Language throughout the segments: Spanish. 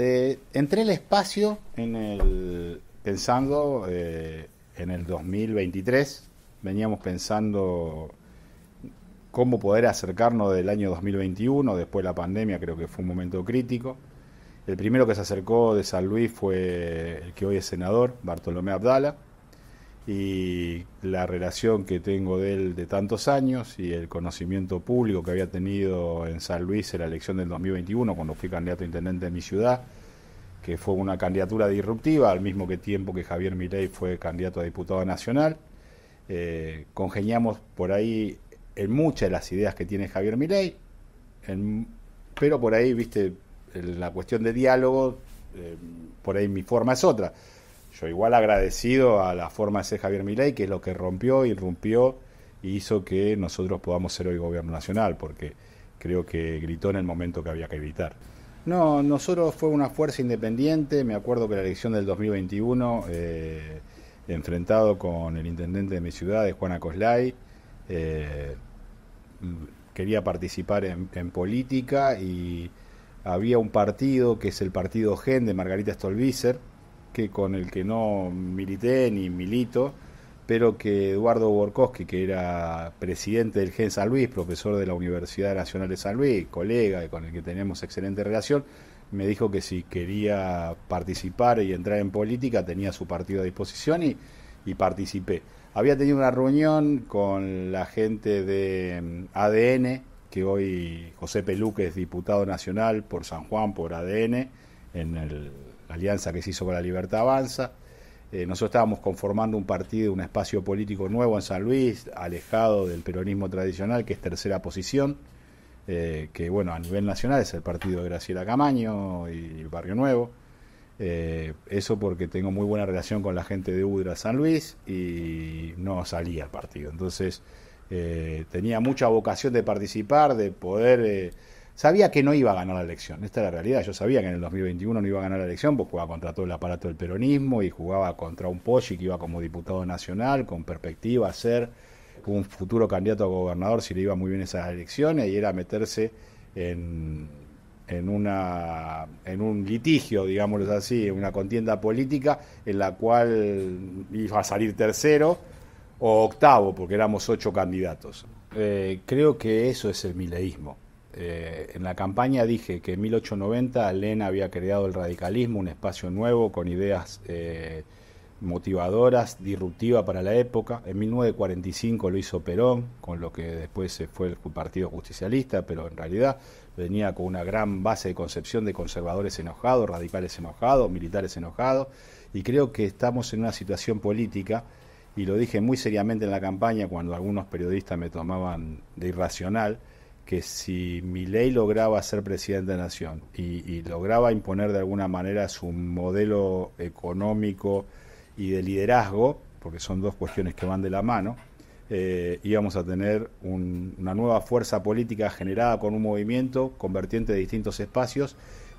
Este, entré al espacio en el, pensando eh, en el 2023, veníamos pensando cómo poder acercarnos del año 2021, después de la pandemia creo que fue un momento crítico. El primero que se acercó de San Luis fue el que hoy es senador, Bartolomé Abdala y la relación que tengo de él de tantos años y el conocimiento público que había tenido en San Luis en la elección del 2021, cuando fui candidato a intendente de mi ciudad, que fue una candidatura disruptiva, al mismo tiempo que Javier Milei fue candidato a diputado nacional. Eh, por ahí en muchas de las ideas que tiene Javier Milei, pero por ahí, viste, la cuestión de diálogo, eh, por ahí mi forma es otra. Yo igual agradecido a la forma de ser Javier Milei, que es lo que rompió, irrumpió y hizo que nosotros podamos ser hoy gobierno nacional, porque creo que gritó en el momento que había que gritar. No, nosotros fue una fuerza independiente, me acuerdo que la elección del 2021, eh, enfrentado con el intendente de mi ciudad, de Juana Coslay, eh, quería participar en, en, política y había un partido que es el partido GEN de Margarita Stolbizer, que con el que no milité ni milito, pero que Eduardo Borkowski, que era presidente del GEN San Luis, profesor de la Universidad Nacional de San Luis, colega y con el que tenemos excelente relación, me dijo que si quería participar y entrar en política tenía su partido a disposición y, y participé. Había tenido una reunión con la gente de mm, ADN, que hoy José Peluque es diputado nacional por San Juan, por ADN, en el alianza que se hizo con la Libertad Avanza. Eh, nosotros estábamos conformando un partido, un espacio político nuevo en San Luis, alejado del peronismo tradicional, que es tercera posición, eh, que bueno, a nivel nacional es el partido de Graciela Camaño y, Barrio Nuevo. Eh, eso porque tengo muy buena relación con la gente de Udra San Luis y no salía al partido. Entonces tenía mucha vocación de participar, de poder Sabía que no iba a ganar la elección, esta es la realidad. Yo sabía que en el 2021 no iba a ganar la elección, porque jugaba contra todo el aparato del peronismo y jugaba contra un Poggi que iba como diputado nacional, con perspectiva a ser un futuro candidato a gobernador si le iba muy bien esas elecciones, y era meterse en, un litigio, digámoslo así, en una contienda política en la cual iba a salir tercero o octavo, porque éramos ocho candidatos. Eh, creo que eso es el mileísmo. Eh, en la campaña dije que en 1890 Lena había creado el radicalismo, un espacio nuevo con ideas eh, motivadoras, disruptivas para la época. En 1945 lo hizo Perón, con lo que después se fue el Partido Justicialista, pero en realidad venía con una gran base de concepción de conservadores enojados, radicales enojados, militares enojados, y creo que estamos en una situación política y lo dije muy seriamente en la campaña cuando algunos periodistas me tomaban de irracional, que si ley lograba ser presidente de nación y, lograba imponer de alguna manera su modelo económico y de liderazgo, porque son dos cuestiones que van de la mano, eh, íbamos a tener una nueva fuerza política generada con un movimiento convertiente de distintos espacios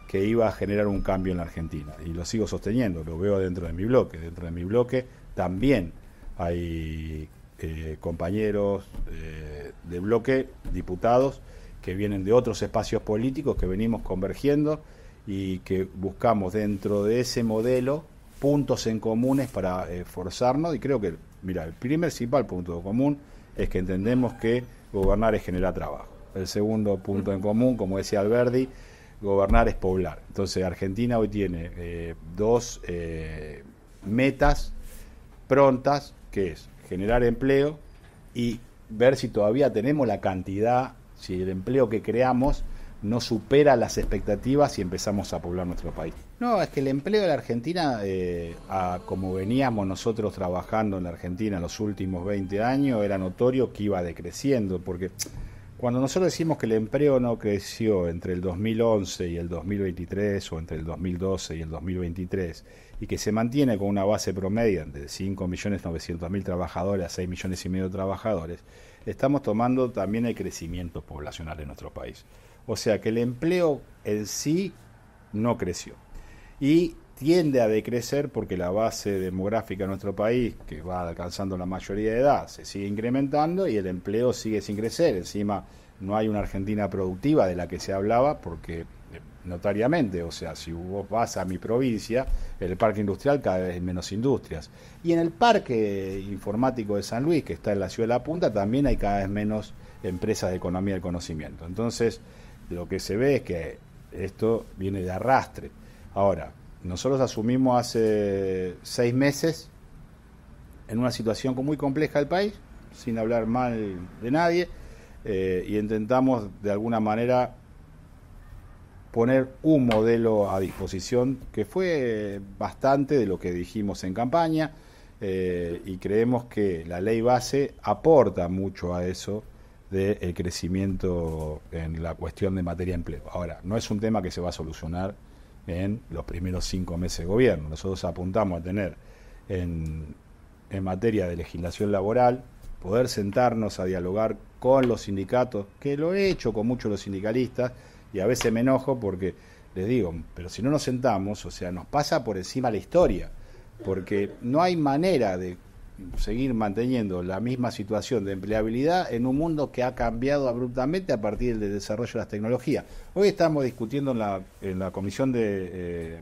que iba a generar un cambio en la Argentina. Y lo sigo sosteniendo, lo veo dentro de mi bloque. Dentro de mi bloque también hay eh, compañeros eh, de bloque, diputados, que vienen de otros espacios políticos, que venimos convergiendo y que buscamos dentro de ese modelo puntos en comunes para eh, forzarnos y creo que, mira, el primer principal punto común es que entendemos que gobernar es generar trabajo. El segundo punto en común, como decía Alberdi, gobernar es poblar. Entonces Argentina hoy tiene dos metas prontas, que es generar empleo y ver si todavía tenemos la cantidad, si el empleo que creamos no supera las expectativas y empezamos a poblar nuestro país. No, es que el empleo de la Argentina, eh, como veníamos nosotros trabajando en la Argentina en los últimos 20 años, era notorio que iba decreciendo, porque cuando nosotros decimos que el empleo no creció entre el 2011 y el 2023 o entre el 2012 y el 2023, y que se mantiene con una base promedio de 5.900.000 trabajadores a 6 millones y medio trabajadores, estamos tomando también el crecimiento poblacional de nuestro país. O sea que el empleo en sí no creció. Y tiende a decrecer porque la base demográfica de nuestro país, que va alcanzando la mayoría de edad, se sigue incrementando y el empleo sigue sin crecer. Encima no hay una Argentina productiva de la que se hablaba porque notariamente. O sea, si vos vas a mi provincia, en el parque industrial cada vez hay menos industrias. Y en el parque informático de San Luis, que está en la ciudad de La Punta, también hay cada vez menos empresas de economía del conocimiento. Entonces, lo que se ve es que esto viene de arrastre. Ahora, nosotros asumimos hace seis meses en una situación muy compleja del país, sin hablar mal de nadie, eh, y intentamos de alguna manera poner un modelo a disposición que fue bastante de lo que dijimos en campaña eh, y creemos que la ley base aporta mucho a eso del de eh, crecimiento en la cuestión de materia de empleo. Ahora, no es un tema que se va a solucionar en los primeros cinco meses de gobierno. Nosotros apuntamos a tener en, materia de legislación laboral, poder sentarnos a dialogar con los sindicatos, que lo he hecho con muchos los sindicalistas, y a veces me enojo porque les digo, pero si no nos sentamos, o sea, nos pasa por encima la historia, porque no hay manera de seguir manteniendo la misma situación de empleabilidad en un mundo que ha cambiado abruptamente a partir del desarrollo de las tecnologías. Hoy estamos discutiendo en la, en la Comisión de eh,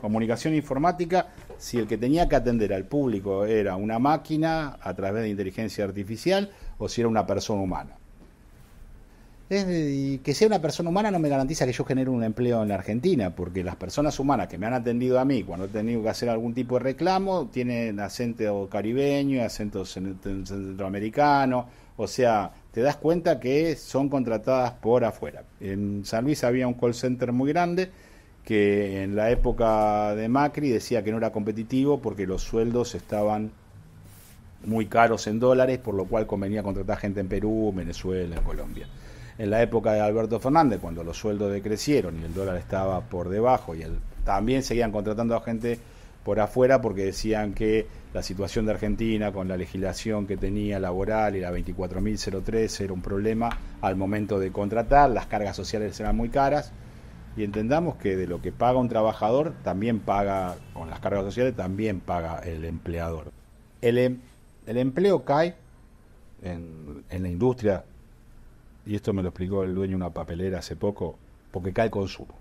Comunicación Informática si el que tenía que atender al público era una máquina a través de inteligencia artificial o si era una persona humana y que sea una persona humana no me garantiza que yo genere un empleo en la Argentina, porque las personas humanas que me han atendido a mí cuando he tenido que hacer algún tipo de reclamo tienen acento caribeño, acento centroamericano, o sea, te das cuenta que son contratadas por afuera. En San Luis había un call center muy grande que en la época de Macri decía que no era competitivo porque los sueldos estaban muy caros en dólares, por lo cual convenía contratar gente en Perú, Venezuela, Colombia en la época de Alberto Fernández, cuando los sueldos decrecieron y el dólar estaba por debajo y también seguían contratando a gente por afuera porque decían que la situación de Argentina con la legislación que tenía laboral y la 24.013 era un problema al momento de contratar, las cargas sociales eran muy caras y entendamos que de lo que paga un trabajador también paga, con las cargas sociales también paga el empleador. El, em, empleo cae en la industria y esto me lo explicó el dueño de una papelera hace poco, porque cae el consumo.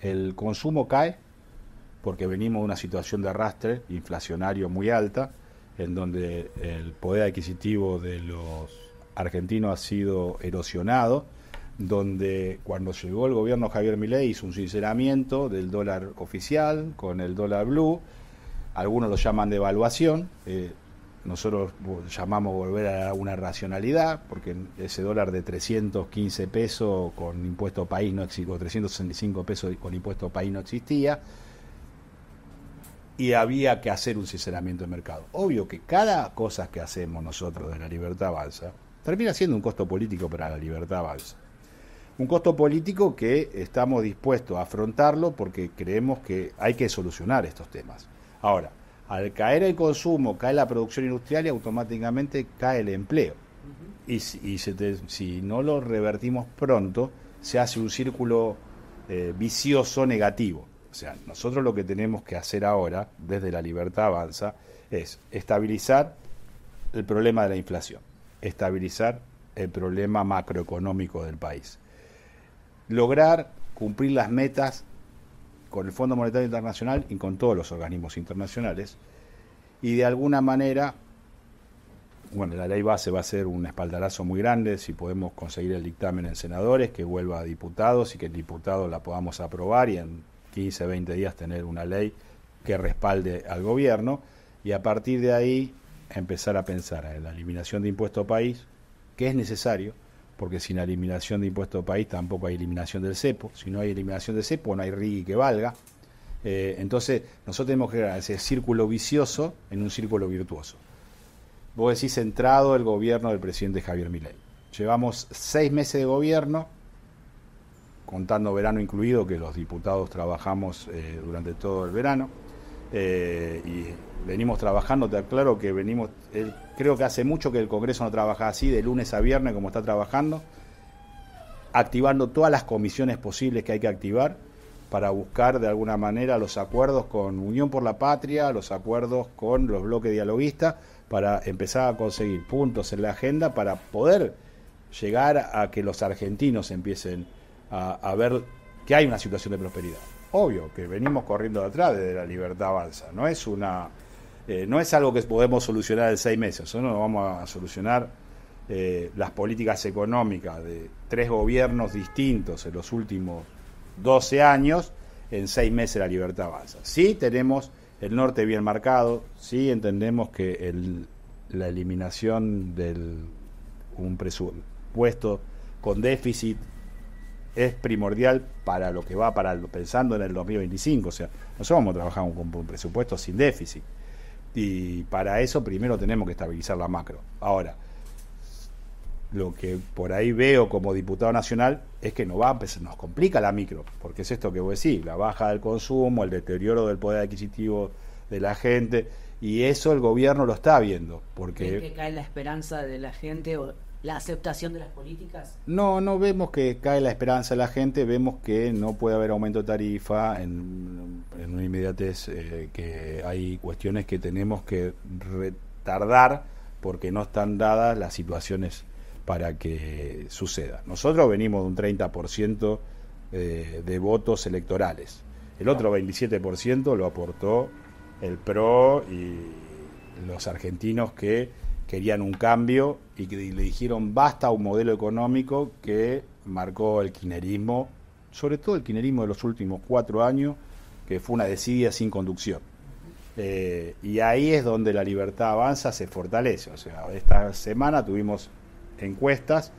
El consumo cae porque venimos de una situación de arrastre inflacionario muy alta, en donde el poder adquisitivo de los argentinos ha sido erosionado, donde cuando llegó el gobierno Javier Milei hizo un sinceramiento del dólar oficial con el dólar blue, algunos lo llaman devaluación, eh, nosotros llamamos volver a una racionalidad, porque ese dólar de 315 pesos con impuesto país no existía, 365 pesos con impuesto país no existía, y había que hacer un sinceramiento de mercado. Obvio que cada cosa que hacemos nosotros de la libertad avanza termina siendo un costo político para la libertad avanza. Un costo político que estamos dispuestos a afrontarlo porque creemos que hay que solucionar estos temas. Ahora, al caer el consumo, cae la producción industrial y automáticamente cae el empleo. Y, si no lo revertimos pronto, se hace un círculo eh, vicioso negativo. O sea, nosotros lo que tenemos que hacer ahora, desde la libertad avanza, es estabilizar el problema de la inflación, estabilizar el problema macroeconómico del país, lograr cumplir las metas con el Fondo Monetario Internacional y con todos los organismos internacionales y de alguna manera bueno, la ley base va a ser un espaldarazo muy grande si podemos conseguir el dictamen en senadores, que vuelva a diputados y que el diputado la podamos aprobar y en 15, 20 días tener una ley que respalde al gobierno y a partir de ahí empezar a pensar en la eliminación de impuesto país, que es necesario, porque sin la eliminación de impuestos país tampoco hay eliminación del CEPO. Si no hay eliminación del CEPO, no hay RIGI que valga. Eh, entonces, nosotros tenemos que crear ese círculo vicioso en un círculo virtuoso. Vos decís centrado el gobierno del presidente Javier Milei. Llevamos seis meses de gobierno, contando verano incluido, que los diputados trabajamos eh, durante todo el verano. Eh, y venimos trabajando, te aclaro que venimos, eh, creo que hace mucho que el Congreso no trabaja así, de lunes a viernes como está trabajando, activando todas las comisiones posibles que hay que activar para buscar de alguna manera los acuerdos con Unión por la Patria, los acuerdos con los bloques dialoguistas, para empezar a conseguir puntos en la agenda para poder llegar a que los argentinos empiecen a ver que hay una situación de prosperidad obvio que venimos corriendo de atrás desde la libertad balsa. No es una, eh, no es algo que podemos solucionar en seis meses. Eso no vamos a solucionar eh, las políticas económicas de tres gobiernos distintos en los últimos 12 años en seis meses la libertad avanza. Sí tenemos el norte bien marcado, sí entendemos que el, la eliminación de un presupuesto con déficit es primordial para lo que va para pensando en el 2025. O sea, nosotros vamos a trabajar con un presupuesto sin déficit. Y para eso primero tenemos que estabilizar la macro. Ahora, lo que por ahí veo como diputado nacional es que no va, pues, nos complica la micro, porque es esto que vos decís, la baja del consumo, el deterioro del poder adquisitivo de la gente, y eso el gobierno lo está viendo. porque es que cae la esperanza de la gente la aceptación de las políticas? No, no vemos que cae la esperanza de la gente, vemos que no puede haber aumento de tarifa en, una inmediatez, eh, que hay cuestiones que tenemos que retardar porque no están dadas las situaciones para que suceda. Nosotros venimos de un 30% eh, de votos electorales. El otro 27% lo aportó el PRO y los argentinos que querían un cambio y le dijeron basta a un modelo económico que marcó el kinerismo, sobre todo el kinerismo de los últimos cuatro años, que fue una decidida sin conducción. Eh, y ahí es donde la libertad avanza, se fortalece. O sea, esta semana tuvimos encuestas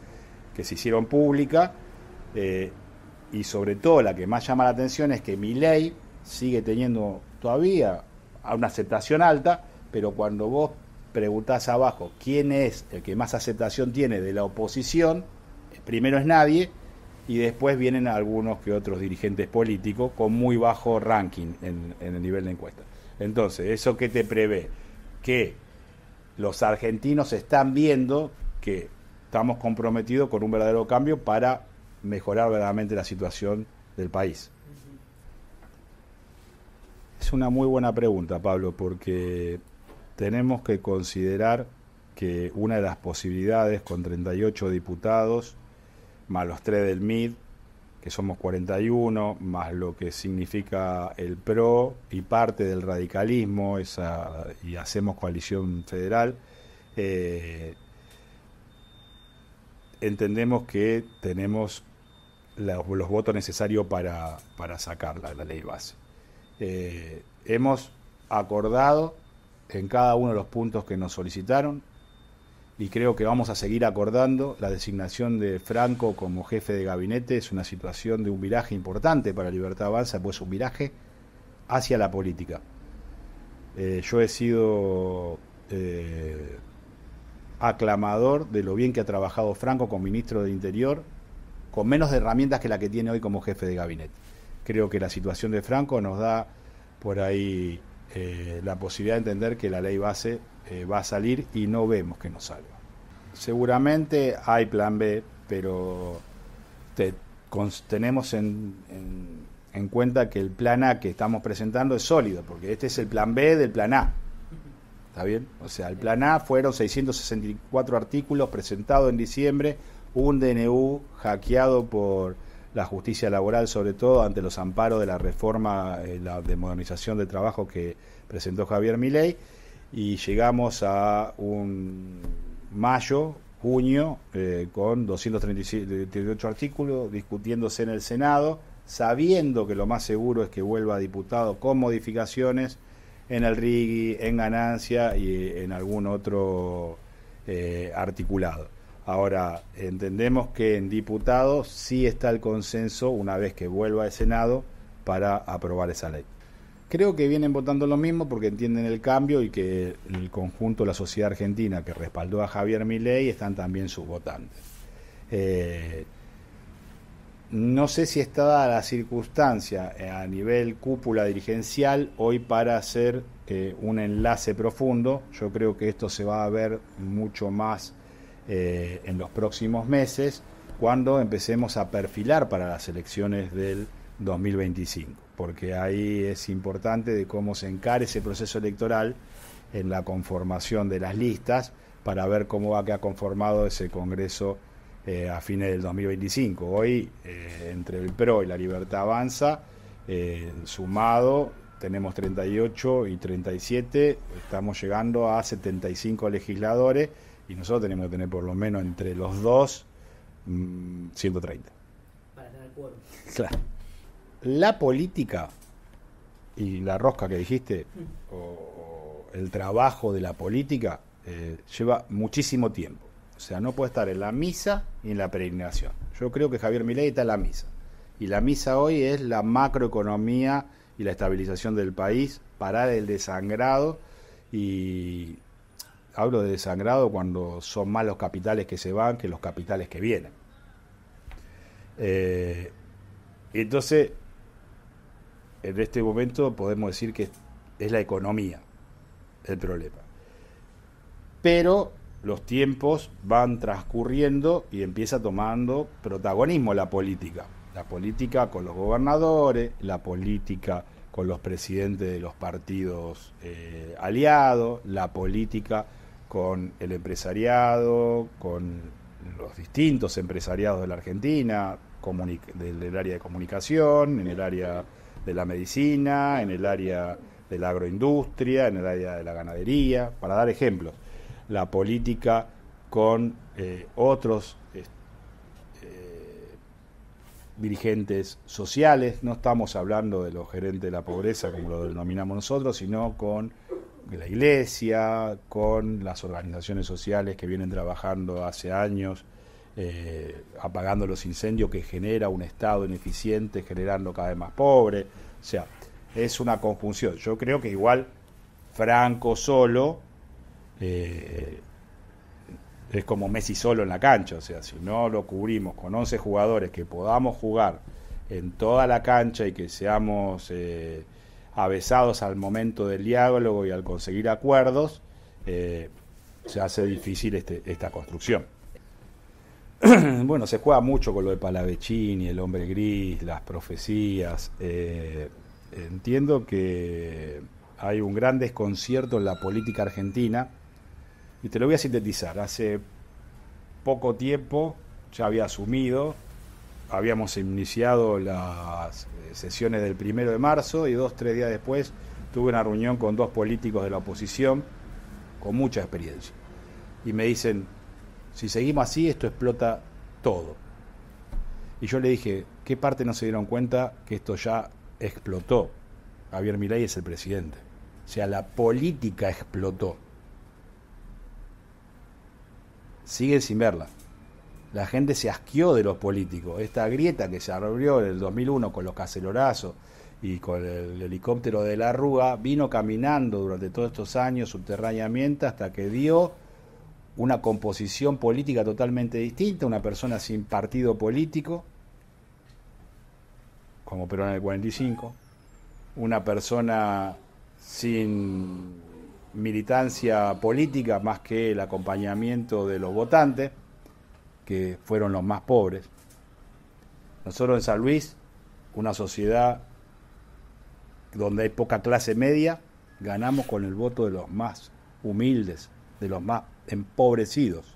que se hicieron públicas eh, y sobre todo la que más llama la atención es que mi ley sigue teniendo todavía una aceptación alta, pero cuando vos preguntás abajo quién es el que más aceptación tiene de la oposición, primero es nadie y después vienen algunos que otros dirigentes políticos con muy bajo ranking en, el nivel de encuesta. Entonces, ¿eso qué te prevé? Que los argentinos están viendo que estamos comprometidos con un verdadero cambio para mejorar verdaderamente la situación del país. Es una muy buena pregunta, Pablo, porque tenemos que considerar que una de las posibilidades con 38 diputados, más los tres del MID, que somos 41, más lo que significa el PRO y parte del radicalismo, y hacemos coalición federal, eh, entendemos que tenemos los votos necesarios para, para sacar la, ley base. Eh, hemos acordado en cada uno de los puntos que nos solicitaron y creo que vamos a seguir acordando. La designación de Franco como jefe de gabinete es una situación de un viraje importante para Libertad Avanza, pues un viraje hacia la política. Eh, yo he sido eh, aclamador de lo bien que ha trabajado Franco como ministro de Interior, con menos de herramientas que la que tiene hoy como jefe de gabinete. Creo que la situación de Franco nos da por ahí eh, la posibilidad de entender que la ley base eh, va a salir y no vemos que no salga. Seguramente hay plan B, pero tenemos en, cuenta que el plan A que estamos presentando es sólido, porque este es el plan B del plan A. ¿Está bien? O sea, el plan A fueron 664 artículos presentados en diciembre, un DNU hackeado por la justicia laboral, sobre todo ante los amparos de la reforma eh, de modernización de trabajo que presentó Javier Milei, y llegamos a un mayo, junio, eh, con 238 artículos discutiéndose en el Senado, sabiendo que lo más seguro es que vuelva diputado con modificaciones en el RIGI, en ganancia y en algún otro eh, articulado. Ahora, entendemos que en diputados sí está el consenso una vez que vuelva al Senado para aprobar esa ley. Creo que vienen votando lo mismo porque entienden el cambio y que el conjunto de la sociedad argentina que respaldó a Javier Milei están también sus votantes. Eh, no sé si está la circunstancia eh, a nivel cúpula dirigencial hoy para hacer eh, un enlace profundo. Yo creo que esto se va a ver mucho más eh, en los próximos meses cuando empecemos a perfilar para las elecciones del 2025, porque ahí es importante de cómo se encare ese proceso electoral en la conformación de las listas para ver cómo va que ha conformado ese Congreso eh, a fines del 2025. Hoy, eh, entre el PRO y la Libertad Avanza, sumado, tenemos 38 y 37, estamos llegando a 75 legisladores y nosotros tenemos que tener por lo menos entre los dos 130. Mm, Para Claro. La política y la rosca que dijiste, mm. o, el trabajo de la política, eh, lleva muchísimo tiempo. O sea, no puede estar en la misa y en la peregrinación. Yo creo que Javier Milei está en la misa. Y la misa hoy es la macroeconomía y la estabilización del país, parar el desangrado y hablo de desangrado cuando son más los capitales que se van que los capitales que vienen. Eh, entonces, en este momento podemos decir que es la economía el problema. Pero los tiempos van transcurriendo y empieza tomando protagonismo la política. La política con los gobernadores, la política con los presidentes de los partidos eh, aliados, la política con el empresariado, con los distintos empresariados de la Argentina, del, área de comunicación, en el área de la medicina, en el área de la agroindustria, en el área de la ganadería, para dar ejemplos. La política con eh, otros dirigentes sociales, no estamos hablando de los gerentes de la pobreza, como lo denominamos nosotros, sino con la iglesia, con las organizaciones sociales que vienen trabajando hace años, eh, apagando los incendios que genera un Estado ineficiente, generando cada vez más pobre. O sea, es una conjunción. Yo creo que igual Franco solo eh, es como Messi solo en la cancha, o sea, si no lo cubrimos con 11 jugadores que podamos jugar en toda la cancha y que seamos eh, avesados al momento del diálogo y al conseguir acuerdos, eh, se hace difícil este, esta construcción. bueno, se juega mucho con lo de Palavecini, el hombre gris, las profecías. Eh, entiendo que hay un gran desconcierto en la política argentina y te lo voy a sintetizar. Hace poco tiempo ya había asumido, habíamos iniciado las eh, sesiones del primero de marzo y dos, tres días después tuve una reunión con dos políticos de la oposición con mucha experiencia. Y me dicen, si seguimos así, esto explota todo. Y yo le dije, ¿qué parte no se dieron cuenta que esto ya explotó? Javier Milei es el presidente. O sea, la política explotó sigue sin verla. La gente se asqueó de los políticos. Esta grieta que se abrió en el 2001 con los cacelorazos y con el helicóptero de la arruga, vino caminando durante todos estos años subterráneamente hasta que dio una composición política totalmente distinta, una persona sin partido político, como Perón en el 45, una persona sin militancia política más que el acompañamiento de los votantes, que fueron los más pobres. Nosotros en San Luis, una sociedad donde hay poca clase media, ganamos con el voto de los más humildes, de los más empobrecidos.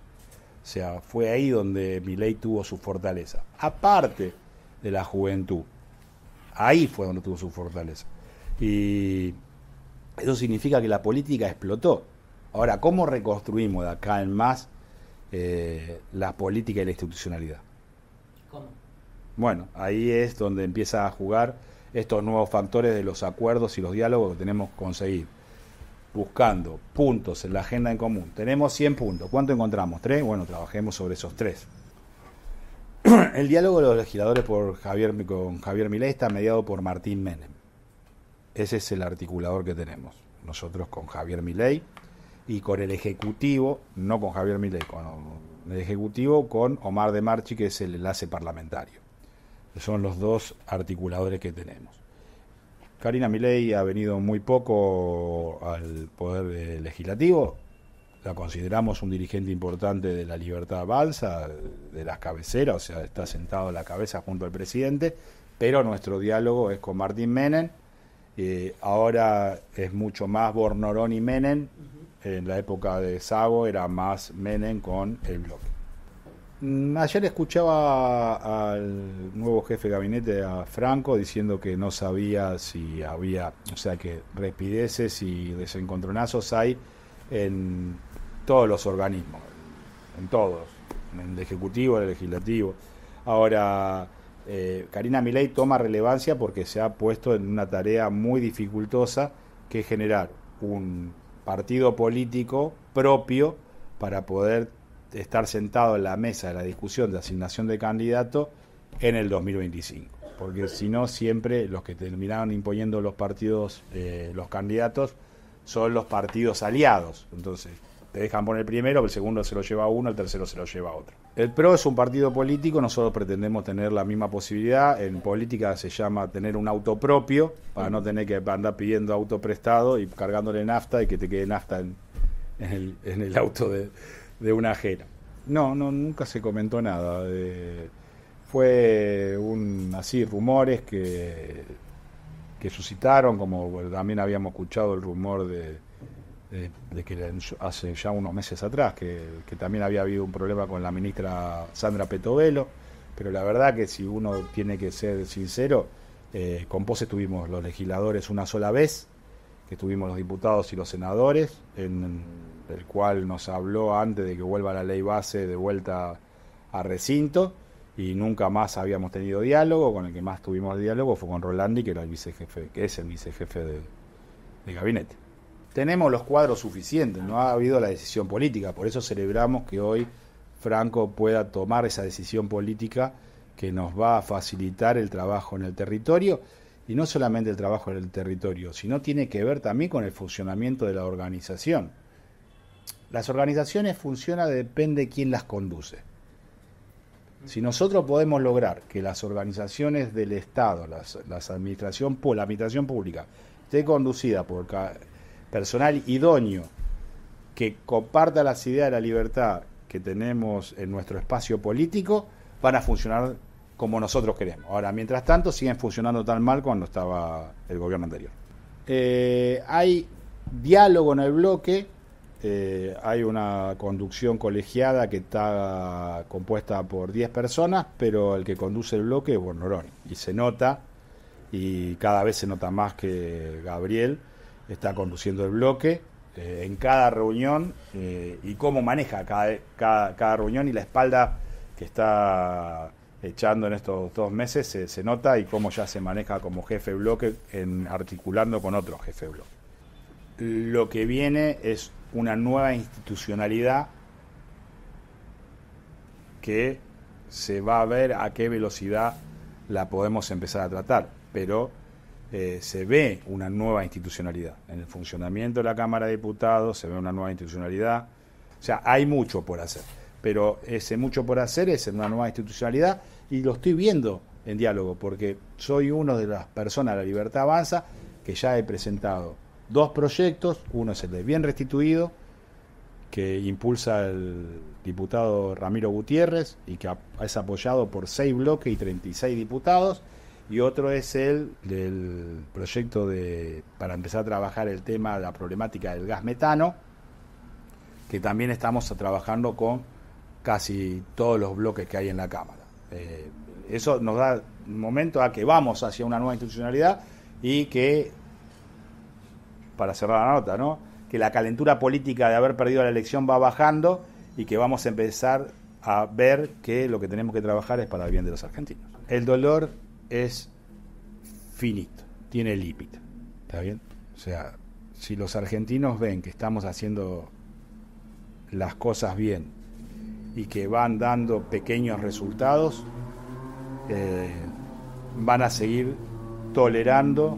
O sea, fue ahí donde mi ley tuvo su fortaleza. Aparte de la juventud. Ahí fue donde tuvo su fortaleza. Y eso significa que la política explotó. Ahora, ¿cómo reconstruimos de acá en más eh, la política y la institucionalidad? ¿Cómo? Bueno, ahí es donde empieza a jugar estos nuevos factores de los acuerdos y los diálogos que tenemos que conseguir. Buscando puntos en la agenda en común. Tenemos 100 puntos. ¿Cuánto encontramos? ¿Tres? Bueno, trabajemos sobre esos tres. El diálogo de los legisladores por Javier, con Javier Milei está mediado por Martín Menem. Ese es el articulador que tenemos. Nosotros con Javier Milei y con el Ejecutivo, no con Javier Milei, con el Ejecutivo, con Omar de Marchi, que es el enlace parlamentario. Son los dos articuladores que tenemos. Karina Milei ha venido muy poco al poder legislativo. La consideramos un dirigente importante de la libertad balsa, de las cabeceras, o sea, está sentado a la cabeza junto al presidente, pero nuestro diálogo es con Martín Menem eh, ahora es mucho más Bornorón y Menem. En la época de Sago era más Menem con el bloque. Mm, ayer escuchaba al nuevo jefe de gabinete, a Franco, diciendo que no sabía si había, o sea, que respideces y desencontronazos hay en todos los organismos, en todos, en el Ejecutivo, en el Legislativo. Ahora, eh, Karina Milei toma relevancia porque se ha puesto en una tarea muy dificultosa que es generar un partido político propio para poder estar sentado en la mesa de la discusión de asignación de candidato en el 2025. Porque si no, siempre los que terminaron imponiendo los partidos, eh, los candidatos, son los partidos aliados. Entonces, te dejan poner el primero, el segundo se lo lleva a uno, el tercero se lo lleva a otro. El PRO es un partido político, nosotros pretendemos tener la misma posibilidad. En política se llama tener un auto propio, para no tener que andar pidiendo auto prestado y cargándole nafta y que te quede nafta en, el, auto de, una ajena. No, no, nunca se comentó nada. Eh, fue un así rumores que, que suscitaron, como también habíamos escuchado el rumor de de que hace ya unos meses atrás, que, también había habido un problema con la ministra Sandra Petovelo, pero la verdad que si uno tiene que ser sincero, eh, con pose estuvimos los legisladores una sola vez, que estuvimos los diputados y los senadores, en el cual nos habló antes de que vuelva la ley base de vuelta a recinto, y nunca más habíamos tenido diálogo, con el que más tuvimos diálogo fue con Rolandi, que era el vicejefe, que es el vicejefe de gabinete tenemos los cuadros suficientes, no ha habido la decisión política, por eso celebramos que hoy Franco pueda tomar esa decisión política que nos va a facilitar el trabajo en el territorio y no solamente el trabajo en el territorio, sino tiene que ver también con el funcionamiento de la organización. Las organizaciones funcionan depende de quién las conduce. Si nosotros podemos lograr que las organizaciones del Estado, las, administración, la administración pública, esté conducida por personal idóneo que comparta las ideas de la libertad que tenemos en nuestro espacio político, van a funcionar como nosotros queremos. Ahora, mientras tanto, siguen funcionando tan mal cuando estaba el gobierno anterior. Eh, hay diálogo en el bloque, eh, hay una conducción colegiada que está compuesta por 10 personas, pero el que conduce el bloque es Bornoroni, Y se nota, y cada vez se nota más que Gabriel, está conduciendo el bloque eh, en cada reunión eh, y cómo maneja cada, reunión y la espalda que está echando en estos dos meses se, se nota y cómo ya se maneja como jefe bloque en, articulando con otro jefe bloque. Lo que viene es una nueva institucionalidad que se va a ver a qué velocidad la podemos empezar a tratar, pero eh, se ve una nueva institucionalidad. En el funcionamiento de la Cámara de Diputados se ve una nueva institucionalidad. O sea, hay mucho por hacer. Pero ese mucho por hacer es en una nueva institucionalidad y lo estoy viendo en diálogo, porque soy uno de las personas de la Libertad Avanza que ya he presentado dos proyectos. Uno es el de bien restituido, que impulsa el diputado Ramiro Gutiérrez y que es apoyado por seis bloques y 36 diputados y otro es el del proyecto de, para empezar a trabajar el tema, la problemática del gas metano, que también estamos trabajando con casi todos los bloques que hay en la Cámara. Eh, eso nos da un momento a que vamos hacia una nueva institucionalidad y que, para cerrar la nota, ¿no? que la calentura política de haber perdido la elección va bajando y que vamos a empezar a ver que lo que tenemos que trabajar es para el bien de los argentinos. El dolor es finito, tiene límite. ¿Está bien? O sea, si los argentinos ven que estamos haciendo las cosas bien y que van dando pequeños resultados, eh, van a seguir tolerando,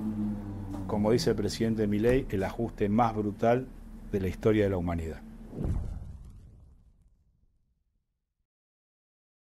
como dice el presidente Milei, el ajuste más brutal de la historia de la humanidad.